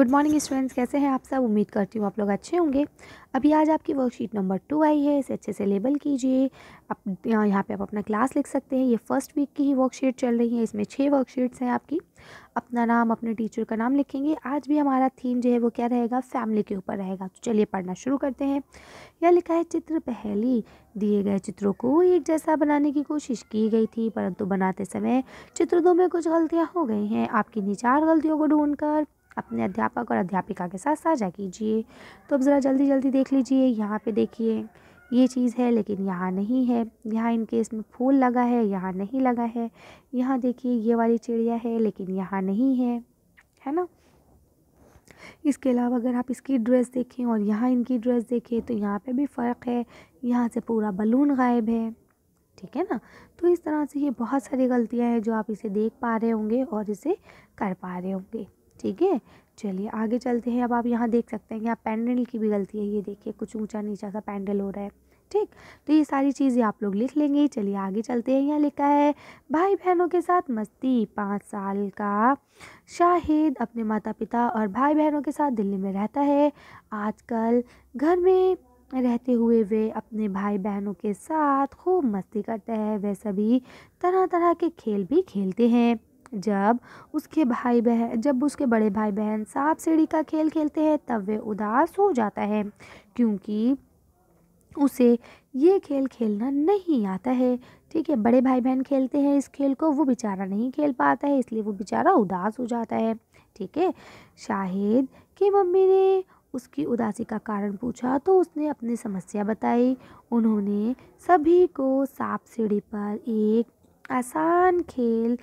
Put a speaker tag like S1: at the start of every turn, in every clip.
S1: Good morning students कैसे हैं आप सब उम्मीद करती हूँ आप लोग अच्छे होंगे अभी आज आपकी वर्कशीट नंबर टू आई है इसे अच्छे से लेबल कीजिए आप यहाँ पे आप अपना क्लास लिख सकते हैं ये फर्स्ट वीक की ही वर्कशीट चल रही है इसमें छः वर्कशीट्स हैं आपकी अपना नाम अपने टीचर का नाम लिखेंगे आज भी हमारा थीम जो है वो क्या रहेगा फैमिली के ऊपर रहेगा तो चलिए पढ़ना शुरू करते हैं यह लिखा है चित्र पहली दिए गए चित्रों को एक जैसा बनाने की कोशिश की गई थी परंतु बनाते समय चित्र दो में कुछ गलतियाँ हो गई हैं आपकी निचार चार गलतियों को ढूंढ कर अपने अध्यापक और अध्यापिका के साथ साझा कीजिए तो अब ज़रा जल्दी जल्दी देख लीजिए यहाँ पे देखिए ये चीज़ है लेकिन यहाँ नहीं है यहाँ इनके इसमें फूल लगा है यहाँ नहीं लगा है यहाँ देखिए ये वाली चिड़िया है लेकिन यहाँ नहीं है है ना इसके अलावा अगर आप इसकी ड्रेस देखें और यहाँ इनकी ड्रेस देखें तो यहाँ पे भी फ़र्क है यहाँ से पूरा बलून गायब है ठीक है ना तो इस तरह से ये बहुत सारी गलतियाँ हैं जो आप इसे देख पा रहे होंगे और इसे कर पा रहे होंगे ठीक है चलिए आगे चलते हैं अब आप यहाँ देख सकते हैं कि यहाँ पैंडल की भी गलती है ये देखिए कुछ ऊंचा नीचा सा पैंडल हो रहा है ठीक तो ये सारी चीज़ें आप लोग लिख लेंगे चलिए आगे चलते हैं यहाँ लिखा है भाई बहनों के साथ मस्ती पाँच साल का शाहिद अपने माता पिता और भाई बहनों के साथ दिल्ली में रहता है आजकल घर में रहते हुए वे अपने भाई बहनों के साथ खूब मस्ती करते हैं वे सभी तरह तरह के खेल भी खेलते हैं जब उसके भाई बहन जब उसके बड़े भाई बहन सांप सीढ़ी का खेल खेलते हैं तब वे उदास हो जाता है क्योंकि उसे ये खेल खेलना नहीं आता है ठीक है बड़े भाई बहन खेलते हैं इस खेल को वो बेचारा नहीं खेल पाता है इसलिए वो बेचारा उदास हो जाता है ठीक है शाहिद की मम्मी ने उसकी उदासी का कारण पूछा तो उसने अपनी समस्या बताई उन्होंने सभी को सांप सीढ़ी पर एक आसान खेल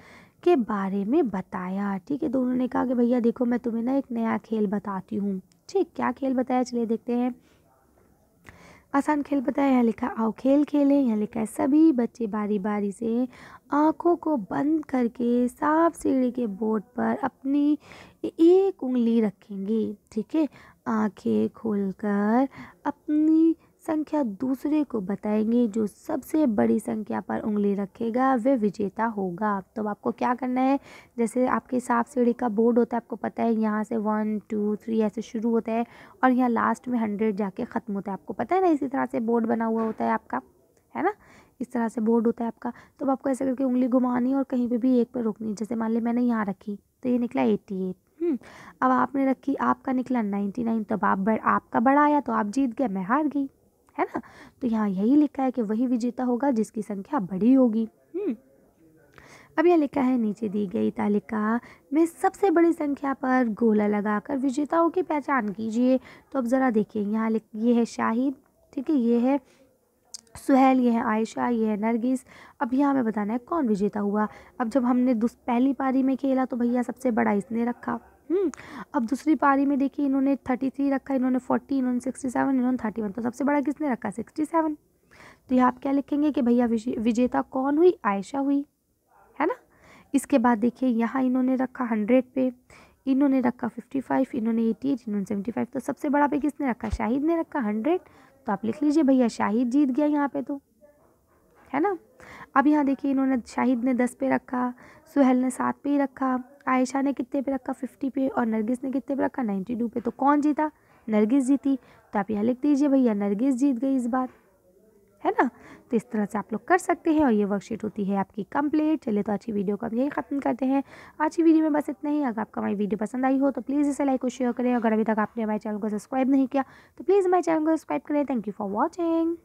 S1: के बारे में बताया ठीक है तो उन्होंने कहा कि भैया देखो मैं तुम्हें ना एक नया खेल बताती हूँ ठीक क्या खेल बताया चलिए देखते हैं आसान खेल बताया यहाँ लिखा आओ खेल खेलें यहाँ लिखा है सभी बच्चे बारी बारी से आँखों को बंद करके साफ सीढ़ी के बोर्ड पर अपनी एक उंगली रखेंगे ठीक है आँखें खोलकर अपनी संख्या दूसरे को बताएंगे जो सबसे बड़ी संख्या पर उंगली रखेगा वह विजेता होगा तो आपको क्या करना है जैसे आपके साफ सीढ़ी का बोर्ड होता है आपको पता है यहाँ से वन टू थ्री ऐसे शुरू होता है और यहाँ लास्ट में हंड्रेड जाके ख़त्म होता है आपको पता है ना इसी तरह से बोर्ड बना हुआ होता है आपका है ना इस तरह से बोर्ड होता है आपका तो आपको ऐसे करके उंगली घुमानी और कहीं पर भी एक पर रोकनी जैसे मान ली मैंने यहाँ रखी तो ये निकला एट्टी हम्म। एट अब आपने रखी आपका निकला नाइन्टी नाइन तो आप बड़ आपका बड़ा आया तो आप जीत गए मैं हार गई है ना तो यहाँ यही लिखा है कि वही विजेता होगा जिसकी संख्या बड़ी होगी हम्म। अब यह लिखा है नीचे दी गई तालिका में सबसे बड़ी संख्या पर गोला लगाकर विजेताओं की पहचान कीजिए तो अब ज़रा देखिए यहाँ लिख ये है शाहिद ठीक है ये है सुहेल ये है आयशा ये है नरगिस अब यहाँ हमें बताना है कौन विजेता हुआ अब जब हमने पहली पारी में खेला तो भैया सबसे बड़ा इसने रखा हम्म, अब दूसरी पारी में देखिए इन्होंने थर्टी थ्री रखा इन्होंने फोर्टी इन्होंने सिक्सटी सेवन इन्होंने थर्टी वन तो सबसे बड़ा किसने रखा सिक्सटी सेवन तो यहाँ आप क्या लिखेंगे कि भैया विजेता कौन हुई आयशा हुई है ना इसके बाद देखिए यहाँ इन्होंने रखा हंड्रेड पे इन्होंने रखा फिफ्टी फाइव इन्होंने एटी एट इन्होंने सेवेंटी फाइव तो सबसे बड़ा पे किसने रखा शाहिद ने रखा हंड्रेड तो आप लिख लीजिए भैया शाहिद जीत गया यहाँ पे तो है ना अब यहाँ देखिए इन्होंने शाहिद ने दस पे रखा सुहेल ने सात पे ही रखा आयशा ने कितने पे रखा फिफ्टी पे और नरगिस ने कितने पे रखा नाइन्टी टू पे तो कौन जीता नरगिस जीती तो आप यहाँ लिख दीजिए भैया नरगिस जीत गई इस बार है ना तो इस तरह से आप लोग कर सकते हैं और ये वर्कशीट होती है आपकी कंप्लीट चलिए तो आज की वीडियो को हम यही ख़त्म करते हैं आज की वीडियो में बस इतना ही अगर आपका हमारी वीडियो पसंद आई हो तो प्लीज़ इसे लाइक और शेयर करें अगर अभी तक आपने हमारे चैनल को सब्सक्राइब नहीं किया तो प्लीज़ हमारे चैनल को सब्सक्राइब करें थैंक यू फॉर वॉचिंग